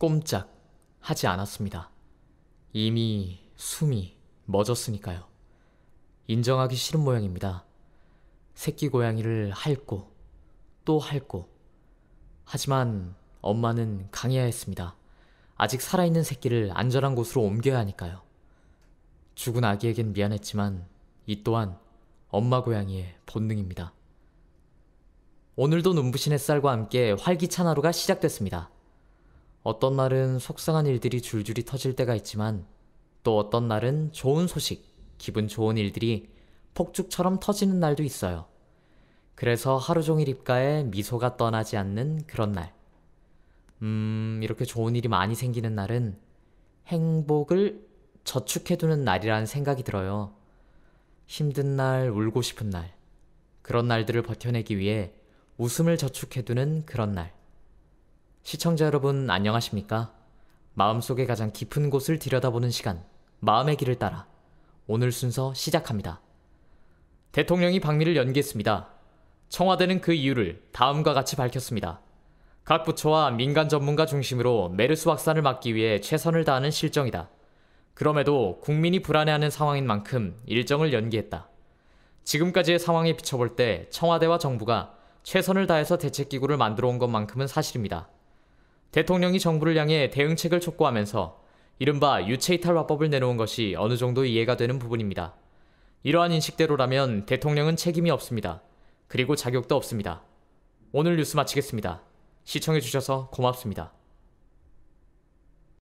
꼼짝 하지 않았습니다. 이미 숨이 멎었으니까요. 인정하기 싫은 모양입니다. 새끼 고양이를 핥고 또 핥고 하지만 엄마는 강해야했습니다. 아직 살아있는 새끼를 안전한 곳으로 옮겨야 하니까요. 죽은 아기에겐 미안했지만 이 또한 엄마 고양이의 본능입니다. 오늘도 눈부신 햇살과 함께 활기찬 하루가 시작됐습니다. 어떤 날은 속상한 일들이 줄줄이 터질 때가 있지만 또 어떤 날은 좋은 소식, 기분 좋은 일들이 폭죽처럼 터지는 날도 있어요. 그래서 하루 종일 입가에 미소가 떠나지 않는 그런 날. 음, 이렇게 좋은 일이 많이 생기는 날은 행복을 저축해두는 날이라는 생각이 들어요. 힘든 날, 울고 싶은 날. 그런 날들을 버텨내기 위해 웃음을 저축해두는 그런 날. 시청자 여러분 안녕하십니까? 마음속에 가장 깊은 곳을 들여다보는 시간, 마음의 길을 따라 오늘 순서 시작합니다. 대통령이 방미를 연기했습니다. 청와대는 그 이유를 다음과 같이 밝혔습니다. 각 부처와 민간 전문가 중심으로 메르스 확산을 막기 위해 최선을 다하는 실정이다. 그럼에도 국민이 불안해하는 상황인 만큼 일정을 연기했다. 지금까지의 상황에 비춰볼 때 청와대와 정부가 최선을 다해서 대책기구를 만들어 온 것만큼은 사실입니다. 대통령이 정부를 향해 대응책을 촉구하면서 이른바 유체이탈 화법을 내놓은 것이 어느 정도 이해가 되는 부분입니다. 이러한 인식대로라면 대통령은 책임이 없습니다. 그리고 자격도 없습니다. 오늘 뉴스 마치겠습니다. 시청해주셔서 고맙습니다.